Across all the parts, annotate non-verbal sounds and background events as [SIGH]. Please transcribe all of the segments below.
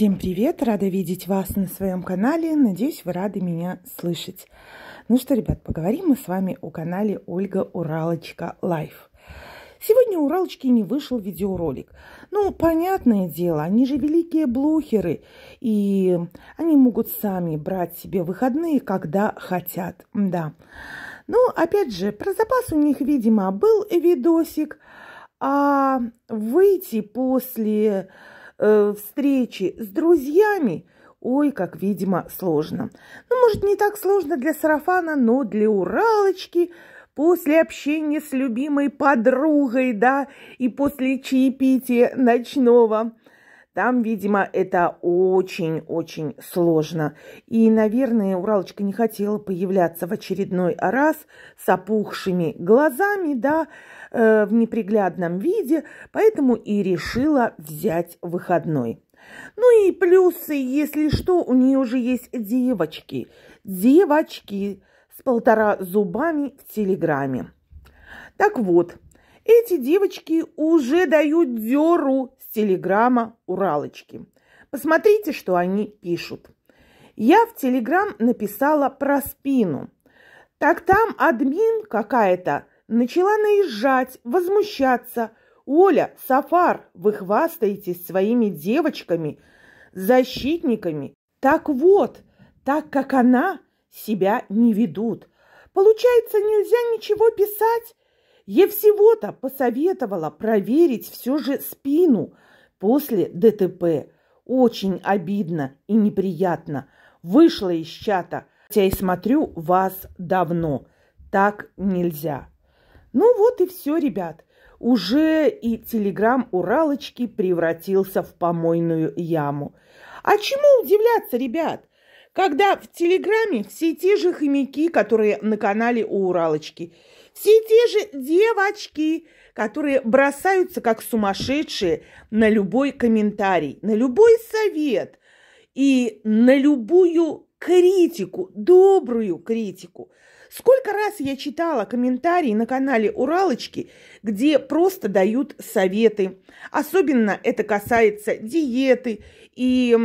Всем привет! Рада видеть вас на своем канале. Надеюсь, вы рады меня слышать. Ну что, ребят, поговорим мы с вами о канале Ольга Уралочка Лайф. Сегодня у Уралочки не вышел видеоролик. Ну, понятное дело, они же великие блогеры, и они могут сами брать себе выходные, когда хотят, да. Ну, опять же, про запас у них, видимо, был видосик, а выйти после э, встречи с друзьями, ой, как, видимо, сложно. Ну, может, не так сложно для сарафана, но для Уралочки после общения с любимой подругой, да, и после чаепития ночного – там, видимо, это очень-очень сложно. И, наверное, Уралочка не хотела появляться в очередной раз с опухшими глазами, да, э, в неприглядном виде, поэтому и решила взять выходной. Ну и плюсы, если что, у нее уже есть девочки. Девочки с полтора зубами в Телеграме. Так вот, эти девочки уже дают дёру с телеграмма Уралочки. Посмотрите, что они пишут. Я в телеграм написала про спину. Так там админ какая-то начала наезжать, возмущаться. «Оля, Сафар, вы хвастаетесь своими девочками, защитниками. Так вот, так как она, себя не ведут. Получается, нельзя ничего писать, я всего-то посоветовала проверить все же спину после ДТП. Очень обидно и неприятно. Вышла из чата, хотя и смотрю вас давно. Так нельзя. Ну вот и все, ребят. Уже и телеграм Уралочки превратился в помойную яму. А чему удивляться, ребят? Когда в телеграме все те же хомяки, которые на канале у Уралочки – все те же девочки, которые бросаются как сумасшедшие на любой комментарий, на любой совет и на любую критику, добрую критику – Сколько раз я читала комментарии на канале Уралочки, где просто дают советы. Особенно это касается диеты и,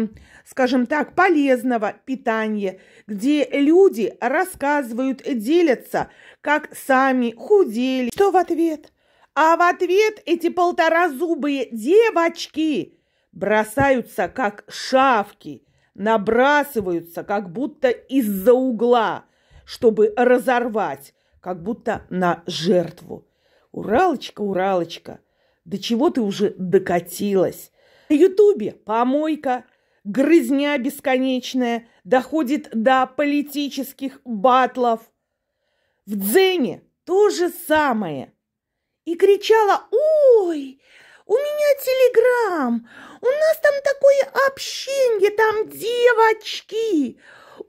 скажем так, полезного питания, где люди рассказывают, делятся, как сами худели. Что в ответ? А в ответ эти полторазубые девочки бросаются как шавки, набрасываются как будто из-за угла – чтобы разорвать, как будто на жертву. Уралочка, Уралочка, до чего ты уже докатилась? На Ютубе помойка, грызня бесконечная, доходит до политических батлов. В Дзене то же самое. И кричала «Ой, у меня телеграм, у нас там такое общение, там девочки!»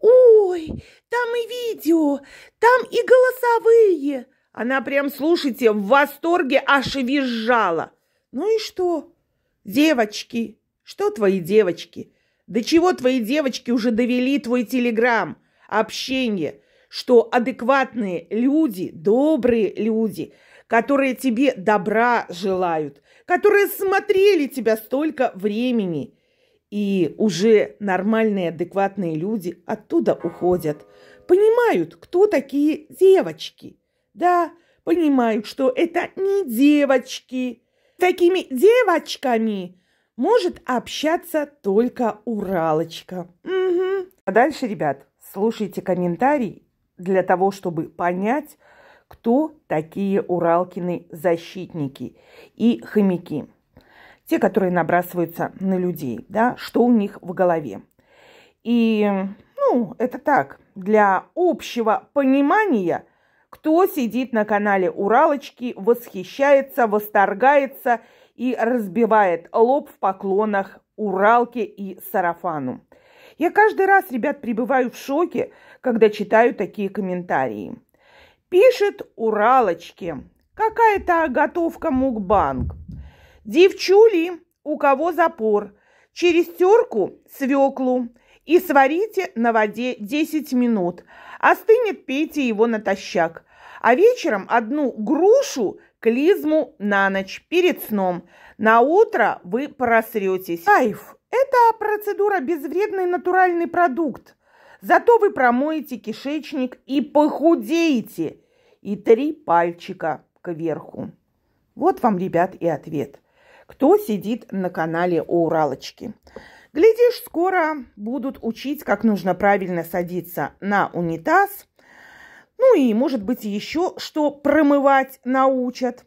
«Ой, там и видео, там и голосовые!» Она прям, слушайте, в восторге аж визжала. «Ну и что? Девочки! Что твои девочки? До чего твои девочки уже довели твой телеграм, общение?» что адекватные люди, добрые люди, которые тебе добра желают, которые смотрели тебя столько времени, и уже нормальные, адекватные люди оттуда уходят. Понимают, кто такие девочки. Да, понимают, что это не девочки. Такими девочками может общаться только Уралочка. Угу. А дальше, ребят, слушайте комментарий для того, чтобы понять, кто такие Уралкины защитники и хомяки те, которые набрасываются на людей, да, что у них в голове. И, ну, это так, для общего понимания, кто сидит на канале Уралочки, восхищается, восторгается и разбивает лоб в поклонах Уралке и Сарафану. Я каждый раз, ребят, пребываю в шоке, когда читаю такие комментарии. Пишет Уралочки, какая-то готовка мукбанг. Девчули, у кого запор, через терку свеклу и сварите на воде 10 минут. Остынет, пейте его натощак. А вечером одну грушу клизму на ночь перед сном. На утро вы просретесь. Кайф! Это процедура безвредный натуральный продукт. Зато вы промоете кишечник и похудеете. И три пальчика кверху. Вот вам, ребят, и ответ – кто сидит на канале у Уралочки. Глядишь, скоро будут учить, как нужно правильно садиться на унитаз. Ну и, может быть, еще что промывать научат.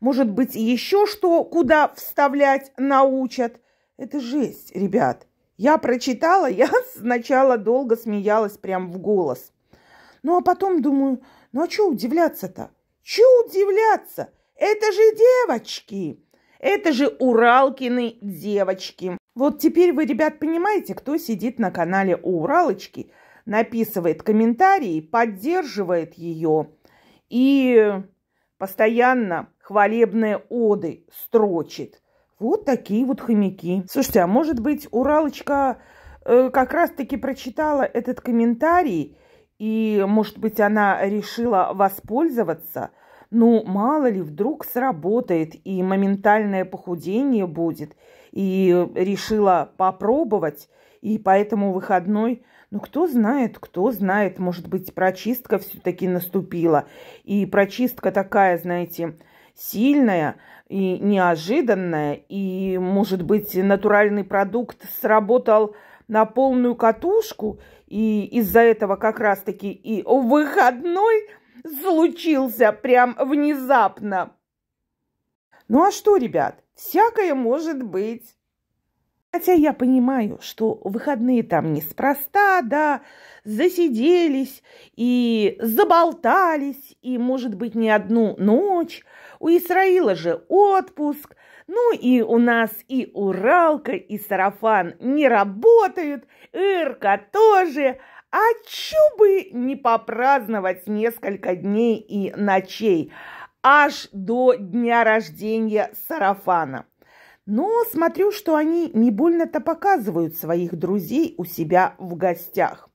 Может быть, еще что куда вставлять научат. Это жесть, ребят. Я прочитала, я [LAUGHS] сначала долго смеялась прям в голос. Ну а потом думаю, ну а что удивляться-то? Че удивляться? Это же девочки! Это же Уралкины девочки. Вот теперь вы, ребят, понимаете, кто сидит на канале у Уралочки, написывает комментарии, поддерживает ее и постоянно хвалебные оды строчит. Вот такие вот хомяки. Слушайте, а может быть, Уралочка э, как раз-таки прочитала этот комментарий, и, может быть, она решила воспользоваться – ну, мало ли, вдруг сработает, и моментальное похудение будет. И решила попробовать, и поэтому выходной... Ну, кто знает, кто знает, может быть, прочистка все-таки наступила. И прочистка такая, знаете, сильная и неожиданная, и, может быть, натуральный продукт сработал на полную катушку, и из-за этого как раз-таки и выходной случился прям внезапно. Ну а что, ребят, всякое может быть. Хотя я понимаю, что выходные там неспроста, да, засиделись и заболтались, и, может быть, не одну ночь. У Исраила же отпуск, ну и у нас и Уралка, и Сарафан не работают, Ирка тоже – а чё бы не попраздновать несколько дней и ночей, аж до дня рождения сарафана. Но смотрю, что они не больно-то показывают своих друзей у себя в гостях.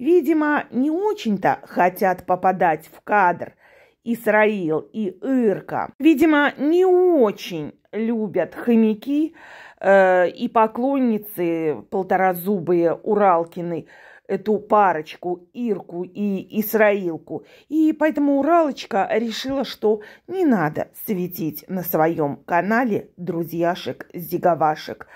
Видимо, не очень-то хотят попадать в кадр Исраил и Ирка. Видимо, не очень любят хомяки э, и поклонницы полторазубые Уралкины – эту парочку, Ирку и Исраилку. И поэтому Уралочка решила, что не надо светить на своем канале друзьяшек-зиговашек.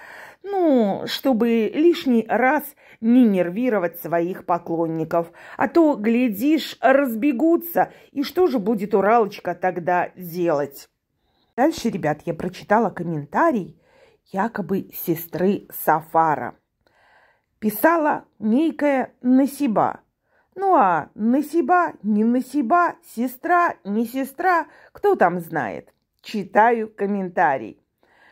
Ну, чтобы лишний раз не нервировать своих поклонников. А то, глядишь, разбегутся, и что же будет Уралочка тогда делать? Дальше, ребят, я прочитала комментарий якобы сестры Сафара писала некая Насиба. Ну а Насиба, не Насиба, сестра, не сестра, кто там знает? Читаю комментарий.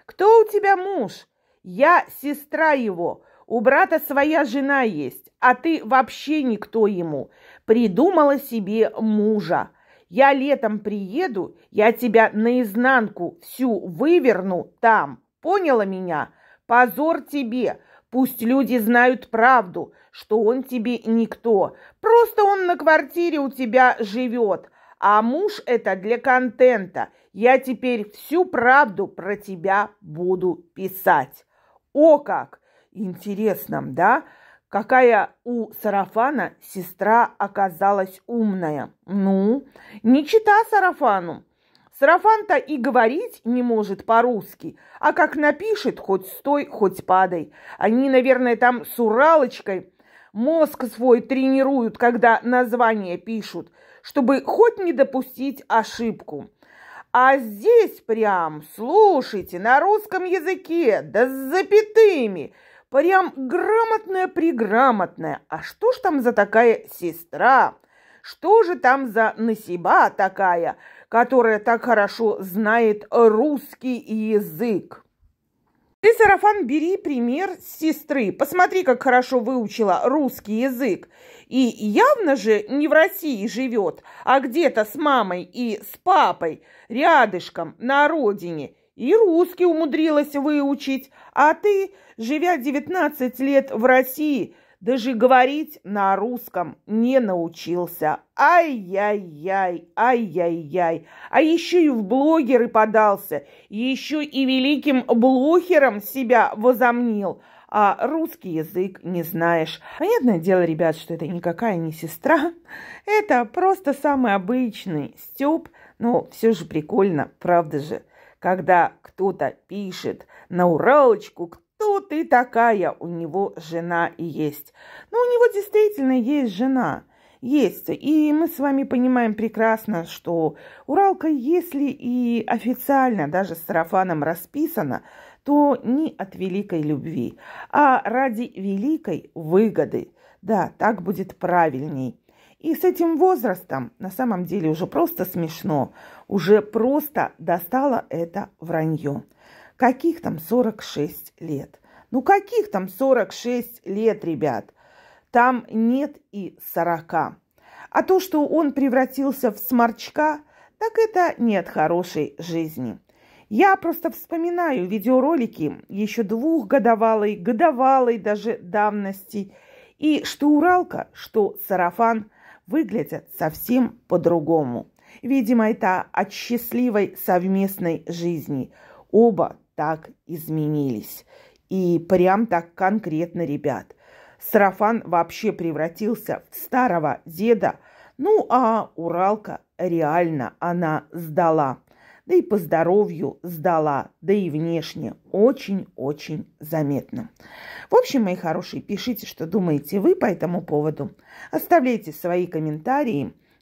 Кто у тебя муж? Я сестра его. У брата своя жена есть, а ты вообще никто ему. Придумала себе мужа. Я летом приеду, я тебя наизнанку всю выверну там. Поняла меня? Позор тебе. Пусть люди знают правду, что он тебе никто. Просто он на квартире у тебя живет. А муж это для контента. Я теперь всю правду про тебя буду писать. О как! Интересно, да? Какая у сарафана сестра оказалась умная? Ну, не чита сарафану. Сарафан-то и говорить не может по-русски, а как напишет, хоть стой, хоть падай. Они, наверное, там с Уралочкой мозг свой тренируют, когда название пишут, чтобы хоть не допустить ошибку. А здесь прям, слушайте, на русском языке, да с запятыми, прям грамотная приграмотная. А что ж там за такая сестра? Что же там за насиба такая – которая так хорошо знает русский язык. Ты, Сарафан, бери пример сестры. Посмотри, как хорошо выучила русский язык. И явно же не в России живет, а где-то с мамой и с папой, рядышком, на родине. И русский умудрилась выучить. А ты, живя 19 лет в России, даже говорить на русском не научился. Ай-яй-яй, ай-яй-яй. А еще и в блогеры подался, еще и великим блогером себя возомнил а русский язык не знаешь. Понятное дело, ребят, что это никакая не сестра, это просто самый обычный стёб, но все же прикольно, правда же, когда кто-то пишет на уралочку, «Ну, ты такая, у него жена и есть». Но ну, у него действительно есть жена. Есть. И мы с вами понимаем прекрасно, что Уралка, если и официально даже с сарафаном расписана, то не от великой любви, а ради великой выгоды. Да, так будет правильней. И с этим возрастом, на самом деле, уже просто смешно, уже просто достало это вранье. Каких там 46 лет? Ну каких там 46 лет, ребят? Там нет и 40. А то, что он превратился в сморчка, так это нет хорошей жизни. Я просто вспоминаю видеоролики еще двухгодовалой, годовалой даже давности, и что Уралка, что Сарафан выглядят совсем по-другому. Видимо, это от счастливой совместной жизни. Оба так изменились. И прям так конкретно, ребят. Сарафан вообще превратился в старого деда. Ну, а Уралка реально она сдала. Да и по здоровью сдала, да и внешне очень-очень заметно. В общем, мои хорошие, пишите, что думаете вы по этому поводу. Оставляйте свои комментарии –